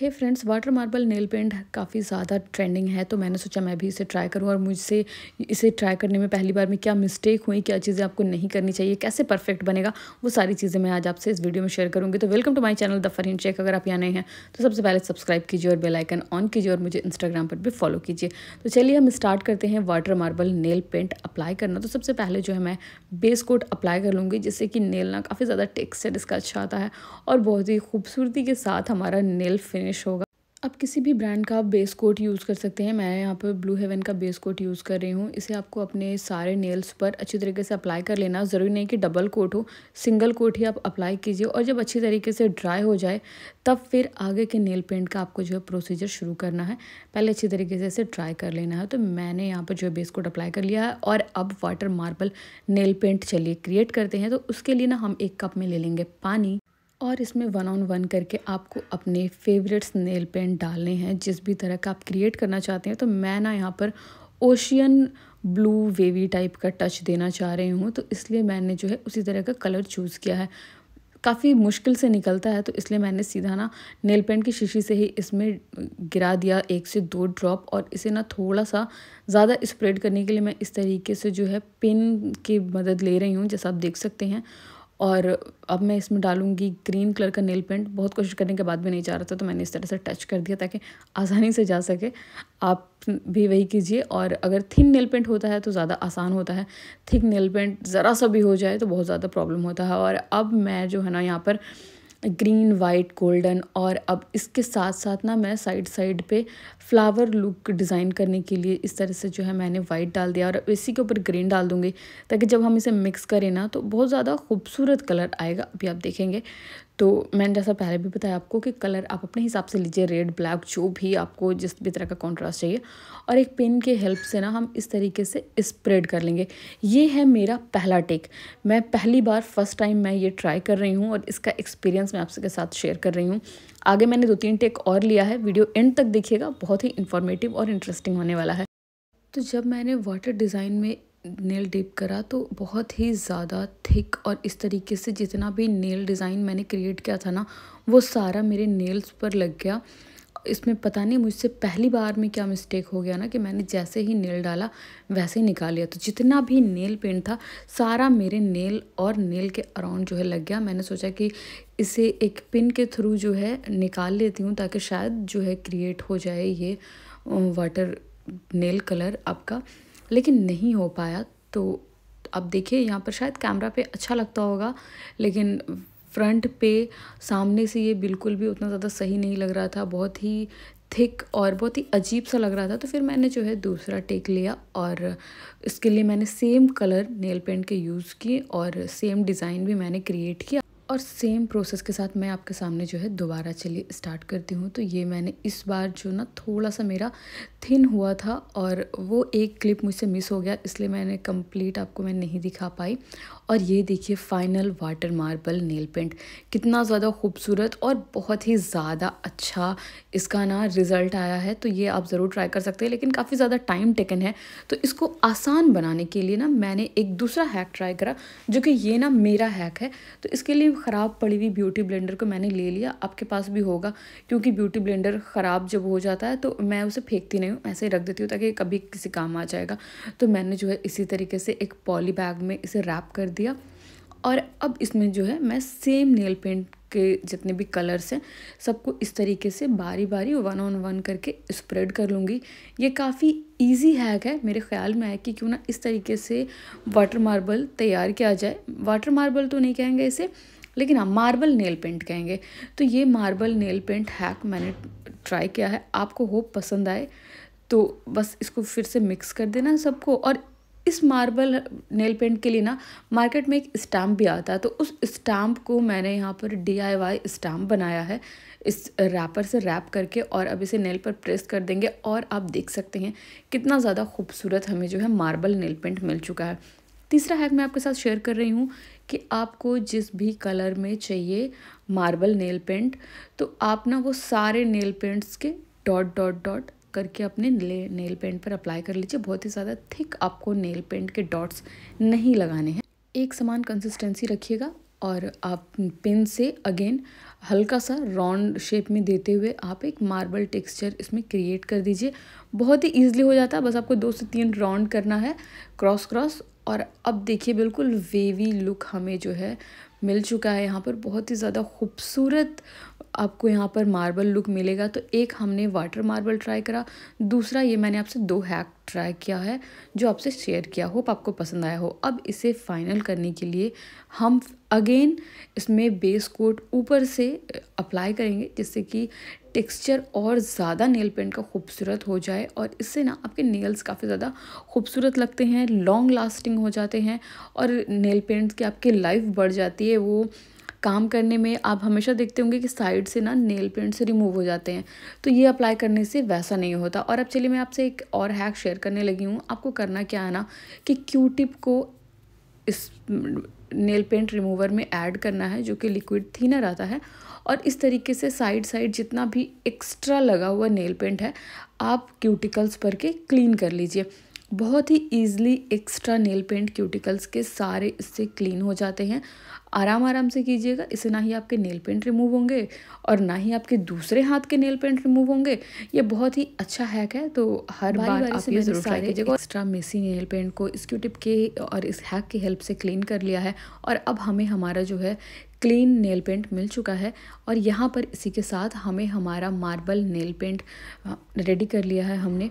हे friends water marble nail paint काफ़ी ज़्यादा trending है तो मैंने सोचा मैं भी इसे ट्राई करूँ और मुझसे इसे ट्राई करने में पहली बार में क्या मिस्टेक हुई क्या चीज़ें आपको नहीं करनी चाहिए कैसे परफेक्ट बनेगा वो सारी चीज़ें मैं आज आपसे इस वीडियो में शेयर करूँगी तो welcome to my channel the Fareen check अगर आप यहाँ नए हैं तो सबसे पहले सब्सक्राइब कीजिए और बेलाइकन ऑन कीजिए और मुझे इंस्टाग्राम पर भी फॉलो कीजिए तो चलिए हम स्टार्ट करते हैं water marble nail paint apply करना तो सबसे पहले जो है मैं बेस कोट अप्लाई कर लूँगी जिससे कि नेल ना काफ़ी ज़्यादा टेक्सचर इसका अच्छा आता है और बहुत ही खूबसूरती के साथ हमारा नेल फिनिश फिनिश होगा आप किसी भी ब्रांड का आप बेस कोट यूज़ कर सकते हैं मैं यहाँ पर ब्लू हेवन का बेस कोट यूज़ कर रही हूँ इसे आपको अपने सारे नेल्स पर अच्छी तरीके से अप्लाई कर लेना ज़रूरी नहीं कि डबल कोट हो सिंगल कोट ही आप अप्लाई कीजिए और जब अच्छी तरीके से ड्राई हो जाए तब फिर आगे के नेल पेंट का आपको जो है प्रोसीजर शुरू करना है पहले अच्छी तरीके से इसे ड्राई कर लेना है तो मैंने यहाँ पर जो है बेस कोट अप्लाई कर लिया है और अब वाटर मार्बल नेल पेंट चलिए क्रिएट करते हैं तो उसके लिए ना हम एक कप में ले लेंगे पानी और इसमें वन ऑन वन करके आपको अपने फेवरेट्स नेल पेंट डालने हैं जिस भी तरह का आप क्रिएट करना चाहते हैं तो मैं ना यहाँ पर ओशियन ब्लू वेवी टाइप का टच देना चाह रही हूँ तो इसलिए मैंने जो है उसी तरह का कलर चूज़ किया है काफ़ी मुश्किल से निकलता है तो इसलिए मैंने सीधा ना नेल पेंट की शीशी से ही इसमें गिरा दिया एक से दो ड्रॉप और इसे ना थोड़ा सा ज़्यादा स्प्रेड करने के लिए मैं इस तरीके से जो है पिन की मदद ले रही हूँ जैसा आप देख सकते हैं और अब मैं इसमें डालूँगी ग्रीन कलर का नेल पेंट बहुत कोशिश करने के बाद भी नहीं जा रहा था तो मैंने इस तरह से टच कर दिया ताकि आसानी से जा सके आप भी वही कीजिए और अगर थिन नेल पेंट होता है तो ज़्यादा आसान होता है थिक नेल पेंट ज़रा सा भी हो जाए तो बहुत ज़्यादा प्रॉब्लम होता है और अब मैं जो है ना यहाँ पर ग्रीन वाइट गोल्डन और अब इसके साथ साथ ना मैं साइड साइड पे फ्लावर लुक डिज़ाइन करने के लिए इस तरह से जो है मैंने वाइट डाल दिया और इसी के ऊपर ग्रीन डाल दूँगी ताकि जब हम इसे मिक्स करें ना तो बहुत ज़्यादा खूबसूरत कलर आएगा अभी आप देखेंगे तो मैंने जैसा पहले भी बताया आपको कि कलर आप अपने हिसाब से लीजिए रेड ब्लैक जो भी आपको जिस भी तरह का कॉन्ट्रास्ट चाहिए और एक पेन के हेल्प से ना हम इस तरीके से स्प्रेड कर लेंगे ये है मेरा पहला टेक मैं पहली बार फर्स्ट टाइम मैं ये ट्राई कर रही हूँ और इसका एक्सपीरियंस मैं आपके साथ शेयर कर रही हूँ आगे मैंने दो तीन टेक और लिया है वीडियो एंड तक देखिएगा बहुत ही इन्फॉर्मेटिव और इंटरेस्टिंग होने वाला है तो जब मैंने वाटर डिज़ाइन में नेल डिप करा तो बहुत ही ज़्यादा थिक और इस तरीके से जितना भी नेल डिज़ाइन मैंने क्रिएट किया था ना वो सारा मेरे नेल्स पर लग गया इसमें पता नहीं मुझसे पहली बार में क्या मिस्टेक हो गया ना कि मैंने जैसे ही नेल डाला वैसे ही निकाल लिया तो जितना भी नेल पेंट था सारा मेरे नेल और नेल के अराउंड जो है लग गया मैंने सोचा कि इसे एक पिन के थ्रू जो है निकाल लेती हूँ ताकि शायद जो है क्रिएट हो जाए ये वाटर नेल कलर आपका लेकिन नहीं हो पाया तो अब देखिए यहाँ पर शायद कैमरा पे अच्छा लगता होगा लेकिन फ्रंट पे सामने से ये बिल्कुल भी उतना ज़्यादा सही नहीं लग रहा था बहुत ही थिक और बहुत ही अजीब सा लग रहा था तो फिर मैंने जो है दूसरा टेक लिया और इसके लिए मैंने सेम कलर नेल पेंट के यूज़ किए और सेम डिज़ाइन भी मैंने क्रिएट किया और सेम प्रोसेस के साथ मैं आपके सामने जो है दोबारा चलिए स्टार्ट करती हूँ तो ये मैंने इस बार जो ना थोड़ा सा मेरा थिन हुआ था और वो एक क्लिप मुझसे मिस हो गया इसलिए मैंने कंप्लीट आपको मैं नहीं दिखा पाई और ये देखिए final water marble nail paint कितना ज़्यादा खूबसूरत और बहुत ही ज़्यादा अच्छा इसका ना रिज़ल्ट आया है तो ये आप ज़रूर ट्राई कर सकते हैं लेकिन काफ़ी ज़्यादा टाइम टेकन है तो इसको आसान बनाने के लिए ना मैंने एक दूसरा हैक ट्राई करा जो कि ये ना मेरा हैक है तो इसके लिए ख़राब पड़ी हुई ब्यूटी ब्लेंडर को मैंने ले लिया आपके पास भी होगा क्योंकि ब्यूटी ब्लेंडर ख़राब जब हो जाता है तो मैं उसे फेंकती नहीं हूँ ऐसे ही रख देती हूँ ताकि कभी किसी काम आ जाएगा तो मैंने जो है इसी तरीके से एक पॉली बैग में इसे रैप कर दिया और अब इसमें जो है मैं सेम नेल पेंट के जितने भी कलर्स हैं सबको इस तरीके से बारी बारी वन ऑन वन करके स्प्रेड कर लूँगी ये काफ़ी इजी हैक है मेरे ख्याल में है कि क्यों ना इस तरीके से वाटर मार्बल तैयार किया जाए वाटर मार्बल तो नहीं कहेंगे इसे लेकिन हाँ मार्बल नेल पेंट कहेंगे तो ये मार्बल नेल पेंट हैक मैंने ट्राई किया है आपको होप पसंद आए तो बस इसको फिर से मिक्स कर देना सबको और इस मार्बल नेल पेंट के लिए ना मार्केट में एक स्टाम्प भी आता है तो उस स्टाम्प को मैंने यहाँ पर डी आई वाई स्टैम्प बनाया है इस रैपर से रैप करके और अब इसे नेल पर प्रेस कर देंगे और आप देख सकते हैं कितना ज़्यादा खूबसूरत हमें जो है मार्बल नेल पेंट मिल चुका है तीसरा हैक मैं आपके साथ शेयर कर रही हूँ कि आपको जिस भी कलर में चाहिए मार्बल नेल पेंट तो आप ना वो सारे नेल पेंट्स के डॉट डॉट डॉट करके अपने नेल पेंट पर अप्लाई कर लीजिए बहुत ही ज़्यादा थिक आपको नेल पेंट के डॉट्स नहीं लगाने हैं एक समान कंसिस्टेंसी रखिएगा और आप पेन से अगेन हल्का सा राउंड शेप में देते हुए आप एक मार्बल टेक्सचर इसमें क्रिएट कर दीजिए बहुत ही ईजिली हो जाता है बस आपको दो से तीन राउंड करना है क्रॉस क्रॉस और अब देखिए बिल्कुल वेवी लुक हमें जो है मिल चुका है यहाँ पर बहुत ही ज़्यादा खूबसूरत आपको यहाँ पर मार्बल लुक मिलेगा तो एक हमने वाटर मार्बल ट्राई करा दूसरा ये मैंने आपसे दो हैक ट्राई किया है जो आपसे शेयर किया होप आपको पसंद आया हो अब इसे फाइनल करने के लिए हम अगेन इसमें बेस कोट ऊपर से अप्लाई करेंगे जिससे कि टेक्सचर और ज़्यादा नेल पेंट का खूबसूरत हो जाए और इससे ना आपके नेल्स काफ़ी ज़्यादा खूबसूरत लगते हैं लॉन्ग लास्टिंग हो जाते हैं और नेल पेंट की आपकी लाइफ बढ़ जाती है वो काम करने में आप हमेशा देखते होंगे कि साइड से ना नेल प्रिंट्स रिमूव हो जाते हैं तो ये अप्लाई करने से वैसा नहीं होता और अब चलिए मैं आपसे एक और हैक शेयर करने लगी हूँ आपको करना क्या है ना कि क्यू टिप को इस नेल पेंट रिमूवर में ऐड करना है जो कि लिक्विड थीनर आता है और इस तरीके से साइड साइड जितना भी एक्स्ट्रा लगा हुआ नेल पेंट है आप क्यूटिकल्स पर के क्लीन कर लीजिए बहुत ही easily extra nail paint cuticles के सारे इससे क्लीन हो जाते हैं आराम आराम से कीजिएगा इससे ना ही आपके नेल पेंट रिमूव होंगे और ना ही आपके दूसरे हाथ के नेल पेंट रिमूव होंगे ये बहुत ही अच्छा हैक है तो हर बार, बार आप ये जरूर ट्राई कीजिएगा एक्स्ट्रा मेसी नेल पेंट को इस क्यूटिप के और इस हैक की हेल्प से क्लीन कर लिया है और अब हमें हमारा जो है क्लीन नेल पेंट मिल चुका है और यहाँ पर इसी के साथ हमें हमारा मार्बल नेल पेंट रेडी कर लिया है हमने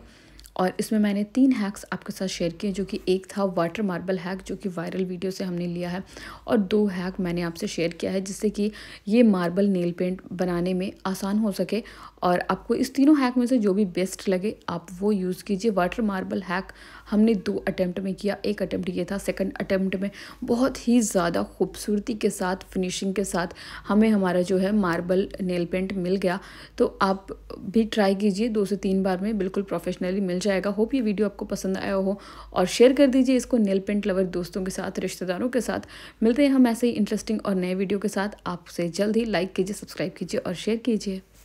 और इसमें मैंने तीन हैक्स आपके साथ शेयर किए जो कि एक था वाटर मार्बल हैक जो कि वायरल वीडियो से हमने लिया है और दो हैक मैंने आपसे शेयर किया है जिससे कि ये मार्बल नेल पेंट बनाने में आसान हो सके और आपको इस तीनों हैक में से जो भी बेस्ट लगे आप वो यूज़ कीजिए वाटर मार्बल हैक हमने दो अटैम्प्ट में किया एक अटैम्प्ट ये था सेकंड अटैम्प्ट में बहुत ही ज़्यादा खूबसूरती के साथ फिनिशिंग के साथ हमें हमारा जो है मार्बल नेल पेंट मिल गया तो आप भी ट्राई कीजिए दो से तीन बार में बिल्कुल प्रोफेशनली मिल जाएगा होप ये वीडियो आपको पसंद आया हो और शेयर कर दीजिए इसको नेल पेंट लवर दोस्तों के साथ रिश्तेदारों के साथ मिलते हैं हम ऐसे ही इंटरेस्टिंग और नए वीडियो के साथ आपसे जल्द ही लाइक कीजिए सब्सक्राइब कीजिए और शेयर कीजिए